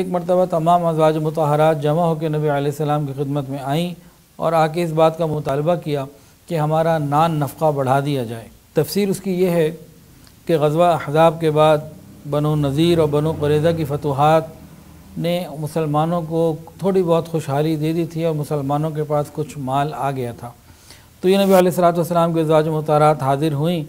एक मरतबा तमाम अजवाज मतहरात जमा होकर नबी आसमाम की खिदमत में आईं और आके इस बात का मुतालबा किया कि हमारा नान नफ़ा बढ़ा दिया जाए तफसीर उसकी यह है कि गजवा अहजाब के बाद बनो नज़ीर और बनो करेजा की फ़तहत ने मुसलमानों को थोड़ी बहुत खुशहाली दे दी थी और मुसलमानों के पास कुछ माल आ गया था तो ये नबी सलाम के अजवाज मतहरात हाजिर हुई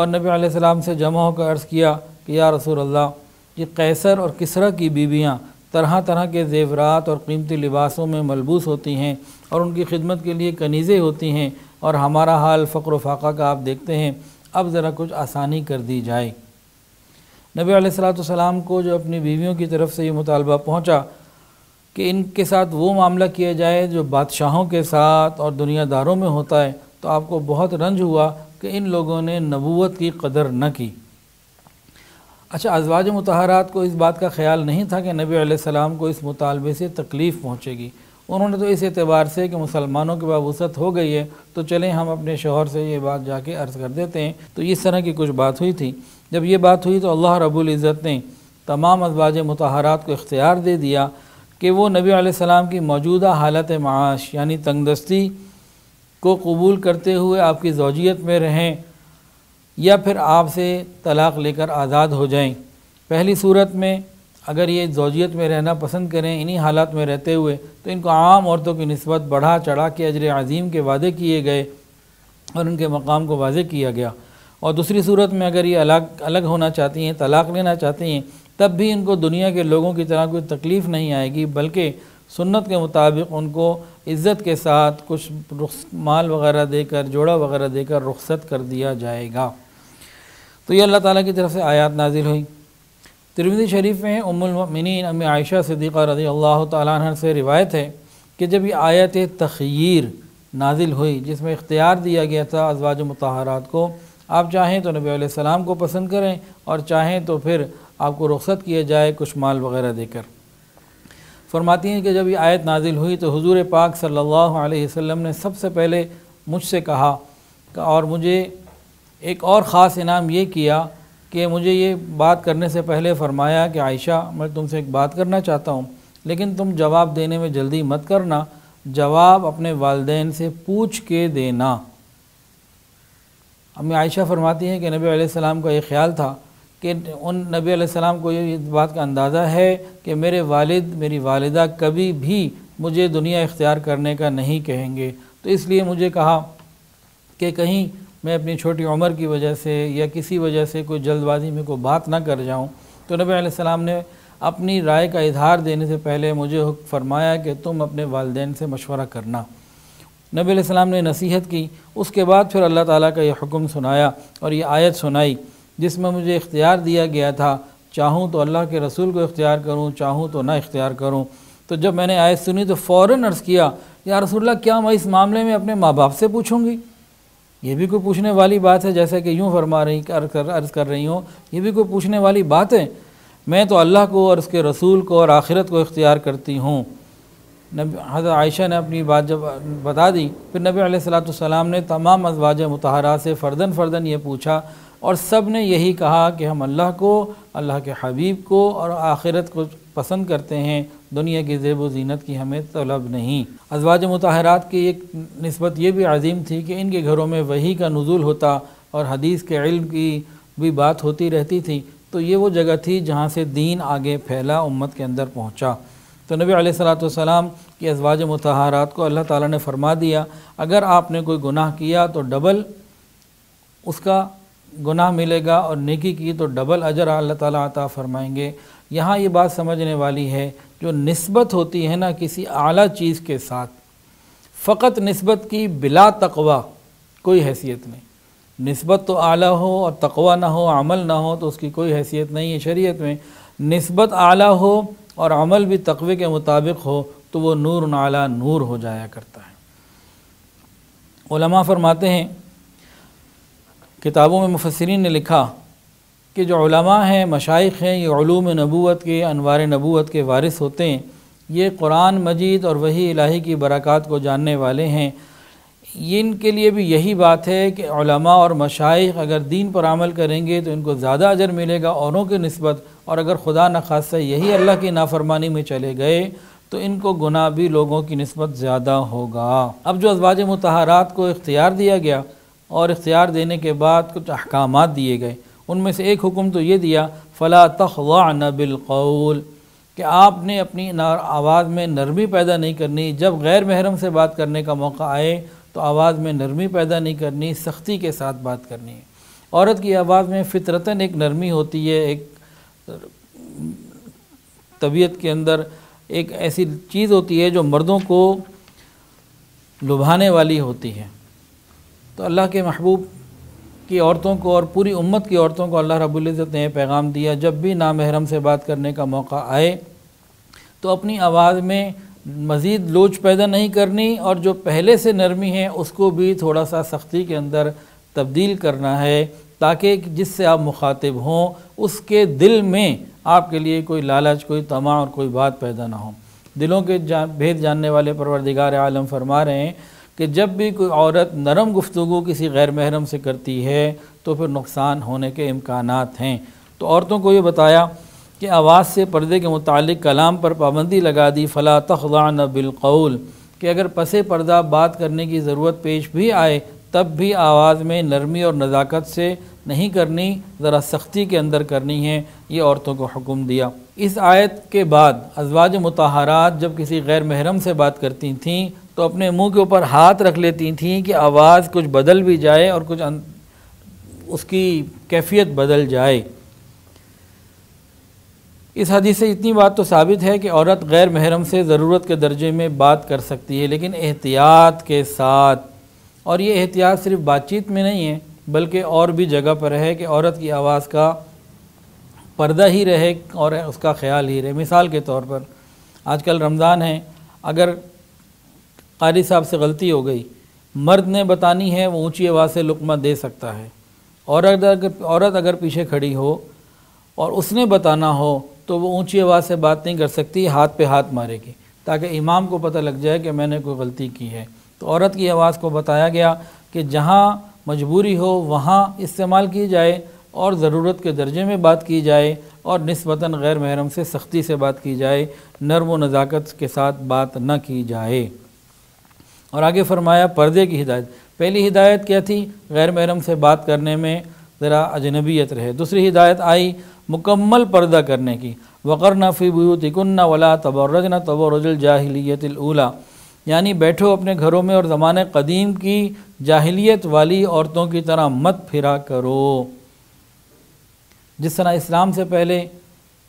और नबी सलाम से जमा होकर अर्ज़ किया कि या रसूल अल्लाह कि कैसर और किसरा की बीवियाँ तरह तरह के जेवरात और कीमती लिबासों में मलबूस होती हैं और उनकी खिदमत के लिए कनीज़ें होती हैं और हमारा हाल फ़क्र फाका का आप देखते हैं अब ज़रा कुछ आसानी कर दी जाए नबी सलाम को जो अपनी बीवियों की तरफ से ये मुतालबा पहुँचा कि इनके साथ वो मामला किया जाए जो बादशाहों के साथ और दुनियादारों में होता है तो आपको बहुत रंज हुआ कि इन लोगों ने नबूत की कदर न की अच्छा अजवाज मतहारात को इस बात का ख्याल नहीं था कि नबी सलाम को इस मुतालबे से तकलीफ़ पहुँचेगी उन्होंने तो इस एतबार से कि मुसलमानों की बाबूसत हो गई है तो चलें हम अपने शोहर से ये बात जाके अर्ज़ कर देते हैं तो इस तरह की कुछ बात हुई थी जब ये बात हुई तो अल्लाह रबुल्ज़त ने तमाम अजवाज मतहारात को इख्तियार दे दिया कि वो नबी आसमाम की मौजूदा हालत माश यानी तंगदस्ती को कबूल करते हुए आपकी जोजियत में रहें या फिर आपसे तलाक़ लेकर आज़ाद हो जाएं पहली सूरत में अगर ये जोजियत में रहना पसंद करें इन्हीं हालात में रहते हुए तो इनको आम औरतों की नस्बत बढ़ा चढ़ा के अजर अज़ीम के वादे किए गए और उनके मकाम को वाजे किया गया और दूसरी सूरत में अगर ये अलग अलग होना चाहती हैं तलाक़ लेना चाहती हैं तब भी इनको दुनिया के लोगों की तरह कोई तकलीफ़ नहीं आएगी बल्कि सुन्नत के मुताबिक उनको इज़्ज़त के साथ कुछ माल वगैरह देकर जोड़ा वगैरह देकर रुख्सत कर दिया जाएगा तो ये अल्लाह ताला की तरफ से आयात नाजिल हुई त्रिवेदी शरीफ में उमिन अम आयशा सदीक़ा रजी अल्लाह तह से रिवायत है कि जब ये आयत तखीर नाजिल हुई जिसमें इख्तियार दिया गया था अजवाज मतहारात को आप चाहें तो नबी सलाम को पसंद करें और चाहें तो फिर आपको रुख्सत किया जाए कुछ माल वगैरह देकर फरमाती हैं कि जब ये आयत नाजिल हुई तो हजूर पाक सल्लल्लाहु अलैहि वसल्लम ने सबसे पहले मुझसे कहा और मुझे एक और ख़ास इनाम ये किया कि मुझे ये बात करने से पहले फरमाया कि आयशा मैं तुमसे एक बात करना चाहता हूँ लेकिन तुम जवाब देने में जल्दी मत करना जवाब अपने वालदेन से पूछ के देना अम्मी आयशा फरमाती हैं कि नबी सलाम का ये ख्याल था कि उन नबी सलाम को ये इस बात का अंदाज़ा है कि मेरे वालिद मेरी वालदा कभी भी मुझे दुनिया इख्तियार करने का नहीं कहेंगे तो इसलिए मुझे कहा कि कहीं मैं अपनी छोटी उम्र की वजह से या किसी वजह से कोई जल्दबाजी में कोई बात ना कर जाऊँ तो नबी सलाम ने अपनी राय का इजहार देने से पहले मुझे फरमाया कि तुम अपने वालदेन से मशवरा करना नबी सलाम ने नसीहत की उसके बाद फिर अल्लाह ताला का यह हुक्म सुनाया और ये आयत सुनाई जिसमें मुझे इख्तियार दिया गया था चाहूँ तो अल्लाह के रसूल को इख्तियार करूँ चाहूँ तो ना इख्तियार करूँ तो जब मैंने आयत सुनी तो फ़ौर अर्ज़ किया या रसोल्ला क्या मैं इस मामले में अपने माँ बाप से पूछूँगी ये भी कोई पूछने वाली बात है जैसा कि यूँ फरमा रही अर्ज कर अर्ज़ कर रही हूँ ये भी कोई पूछने वाली बात है मैं तो अल्लाह को और उसके रसूल को और आखिरत को इख्तियार करती हूँ नबी हज़रत आयशा ने अपनी बात जब बता दी फिर नबी सलाम ने तमाम अजवाज मतहरा से फ़र्दन फ़र्दन ये पूछा और सब ने यही कहा कि हम अल्लाह को अल्लाह के हबीब को और आखिरत को पसंद करते हैं दुनिया की जेब जीनत की हमें तलब नहीं अजवाज मतहरात की एक नस्बत ये भी अजीम थी कि इनके घरों में वही का नज़ुल होता और हदीस के इल्म की भी बात होती रहती थी तो ये वो जगह थी जहाँ से दीन आगे फैला उम्मत के अंदर पहुँचा तो नबी सलाम की अजवाज मतहारात को अल्लाह ताला ने फरमा दिया अगर आपने कोई गुनाह किया तो डबल उसका गुनाह मिलेगा और नेकी की तो डबल अजर अल्लाह ताला अता फरमाएंगे यहाँ ये बात समझने वाली है जो नस्बत होती है ना किसी आला चीज़ के साथ फ़कत नस्बत की बिला तकवा कोई हैसियत नहीं नस्बत तो आला हो और तकवा ना हो अमल ना हो तो उसकी कोई हैसियत नहीं है शरीयत में नस्बत आला हो और अमल भी तकवे के मुताबिक हो तो वो नूर नाला नूर हो जाया करता है फरमाते हैं किताबों में मुफसरीन ने लिखा कि जो उलमा हैं मशाइ हैं ये ूम नबूत के अनवार नबूत के वारिस होते हैं ये कुरान मजीद और वही इलाही की बरक़ात को जानने वाले हैं इनके लिए भी यही बात है कि उलमा और मशाइ अगर दीन पर अमल करेंगे तो इनको ज़्यादा अजर मिलेगा औरों की नस्बत और अगर खुदा न खासा यही अल्लाह की नाफरमानी में चले गए तो इनको गुना भी लोगों की नस्बत ज़्यादा होगा अब जो अजवाज मतहारात को इख्तियार दिया गया और इख्तियार देने के बाद कुछ अहकाम दिए गए उनमें से एक हुक्म तो ये दिया फ़ला न बिलकौल कि आपने अपनी आवाज़ में नरमी पैदा नहीं करनी जब गैर महरम से बात करने का मौका आए तो आवाज़ में नरमी पैदा नहीं करनी सख्ती के साथ बात करनी है औरत की आवाज़ में फितरतन एक नरमी होती है एक तबीयत के अंदर एक ऐसी चीज़ होती है जो मर्दों को लुभाने वाली होती है तो अल्लाह के महबूब की औरतों को और पूरी उम्मत की औरतों को अल्लाह रबुल्ज़त ने पैगाम दिया जब भी नामहरम से बात करने का मौका आए तो अपनी आवाज़ में मज़ीद लोच पैदा नहीं करनी और जो पहले से नरमी है उसको भी थोड़ा सा सख्ती के अंदर तब्दील करना है ताकि जिससे आप मुखातिब हों उसके दिल में आपके लिए कोई लालच कोई तमा और कोई बात पैदा ना हो दिलों के जा भेद जानने वाले परवरदिगार आलम फरमा रहे हैं कि जब भी कोई औरत नरम गुफ्तु किसी गैर महरम से करती है तो फिर नुकसान होने के इम्कान हैं तो औरतों को ये बताया कि आवाज़ से पर्दे के मुतल कलाम पर पाबंदी लगा दी फ़ला तखान बिलकौल कि अगर पसे पर्दा बात करने की ज़रूरत पेश भी आए तब भी आवाज़ में नरमी और नज़ाकत से नहीं करनी ज़रा सख्ती के अंदर करनी है ये औरतों को हुक्म दिया इस आयत के बाद अजवाज मतहारात जब किसी गैर महरम से बात करती थी तो अपने मुंह के ऊपर हाथ रख लेती थी कि आवाज़ कुछ बदल भी जाए और कुछ अं-, उसकी कैफियत बदल जाए इस हदीस से इतनी बात तो साबित है कि औरत गैर महरम से ज़रूरत के दर्जे में बात कर सकती है लेकिन एहतियात के साथ और ये एहतियात सिर्फ बातचीत में नहीं है बल्कि और भी जगह पर है कि औरत की आवाज़ का पर्दा ही रहे और उसका ख्याल ही रहे मिसाल के तौर पर आजकल रमज़ान है अगर कारी साहब से गलती हो गई मर्द ने बतानी है वो ऊंची आवाज़ से लुकमा दे सकता है औरत अगर औरत अगर पीछे खड़ी हो और उसने बताना हो तो वो ऊंची आवाज़ से बात नहीं कर सकती हाथ पे हाथ मारेगी ताकि इमाम को पता लग जाए कि मैंने कोई गलती की है तो औरत की आवाज़ को बताया गया कि जहाँ मजबूरी हो वहाँ इस्तेमाल की जाए और ज़रूरत के दर्जे में बात की जाए और नस्बता गैर महरम से सख्ती से बात की जाए नर्म व नज़ाकत के साथ बात न की जाए और आगे फरमाया पर्दे की हिदायत पहली हिदायत क्या थी गैर महरम से बात करने में ज़रा अजनबीत रहे दूसरी हिदायत आई मुकम्मल पर्दा करने की वक़र नफ़ी बयूतिकन्न वला तबर्रजन तबरजाहिलियतूला यानी बैठो अपने घरों में और ज़मान कदीम की जाहिलियत वाली औरतों की तरह मत फिरा करो जिस तरह इस्लाम से पहले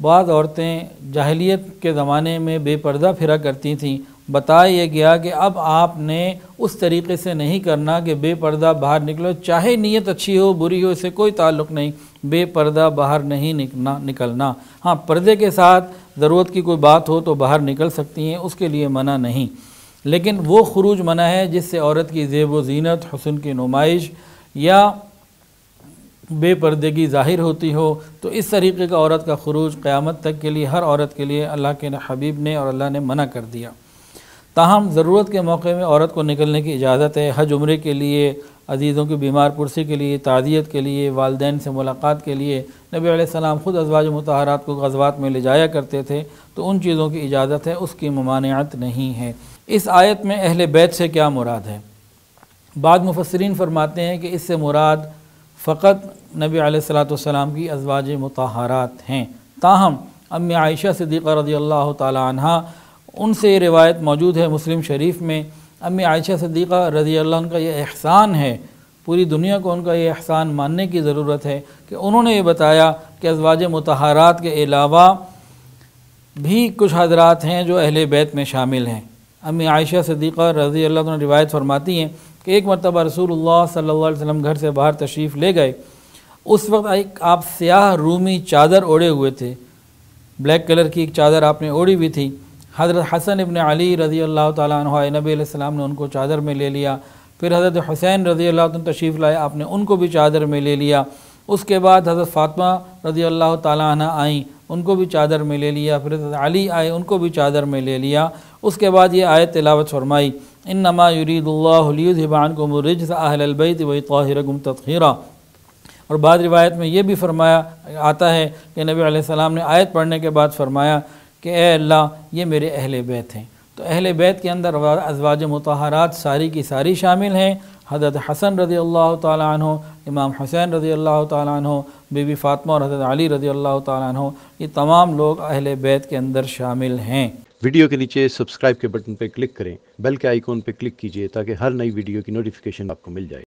बाद औरतें जाहिलियत के ज़माने में बेपर्दा फिरा करती थीं बताया गया कि अब आपने उस तरीके से नहीं करना कि बेपर्दा बाहर निकलो चाहे नीयत अच्छी हो बुरी हो इससे कोई ताल्लुक नहीं बेपर्दा बाहर नहीं निकना निकलना हाँ पर्दे के साथ ज़रूरत की कोई बात हो तो बाहर निकल सकती हैं उसके लिए मना नहीं लेकिन वो खरूज मना है जिससे औरत की जेब व जीनत हसन की नुमाइश या बेपर्दगी ज़ाहिर होती हो तो इस तरीके का औरत का खरूज क़्यामत तक के लिए हर औरत के लिए अल्लाह के हबीब ने और अल्लाह ने मना कर दिया ताहम ज़रूरत के मौके में औरत को निकलने की इजाज़त है हज उम्र के लिए अजीज़ों की बीमार पुरसी के लिए ताज़ियत के लिए वालदेन से मुलाकात के लिए नबी सलाम ख़ुद अजवाज मतहरात को गजवात में ले जाया करते थे तो उन चीज़ों की इजाज़त है उसकी ममानियत नहीं है इस आयत में अहल बैत से क्या मुराद है बाद मुफसरीन फरमाते हैं कि इससे मुराद फ़कत नबी सलाम की अजवाज मतहरात हैं ताहम अम्मी आयशा सदीक़ा रजी अल्लाह तह उनसे ये रिवायत मौजूद है मुस्लिम शरीफ में अम्मी आयशा सदीक़ा रज़ी अल्लाह का ये एहसान है पूरी दुनिया को उनका ये एहसान मानने की ज़रूरत है कि उन्होंने ये बताया कि अजवाज मतहारात के अलावा भी कुछ हजरात हैं जो अहल बैत में शामिल हैं अम्मी आयशा सदीक़ा रज़ी अल्लाह ने रिवायत फरमाती हैं कि एक मरतबा रसूलुल्लाह सल्लल्लाहु अलैहि वसल्लम घर से बाहर तशरीफ़ ले गए उस वक्त एक आप स्याह रूमी चादर ओढ़े हुए थे ब्लैक कलर की एक चादर आपने ओढ़ी हुई थी हज़रत हसन इबन अली रज़ी अल्लाह तह नबी अलैहिस्सलाम ने उनको चादर में ले लिया फिर हज़रत हुसैन रज़ी अल्लाह तशरीफ़ लाए आपने उनको भी चादर में ले लिया उसके बाद हज़रत फ़ातमा रज़ी अल्लाह तह आई उनको भी चादर में ले लिया फिर अली आए उनको भी चादर में ले लिया उसके बाद ये आयत तिलावत फरमाई इन नमा युरीदुल्लाबान को मुरज अहलबैत वही गुम तखीरा और बाद रिवायत में ये भी फरमाया आता है कि नबी सलाम ने आयत पढ़ने के बाद फरमाया कि अल्लाह ये मेरे अहल बैत हैं तो अहल बैत के अंदर अजवाज मतहारात सारी की सारी शामिल हैं हज़रत हसन रज़ी अल्लाह हो इमाम हुसैन रज़ी अल्लाह हो बीबी फातमा और हज़रत अली रज़ी अल्लाह हो ये तमाम लोग अहल बैत के अंदर शामिल हैं वीडियो के नीचे सब्सक्राइब के बटन पर क्लिक करें बेल के आइकॉन पर क्लिक कीजिए ताकि हर नई वीडियो की नोटिफिकेशन आपको मिल जाए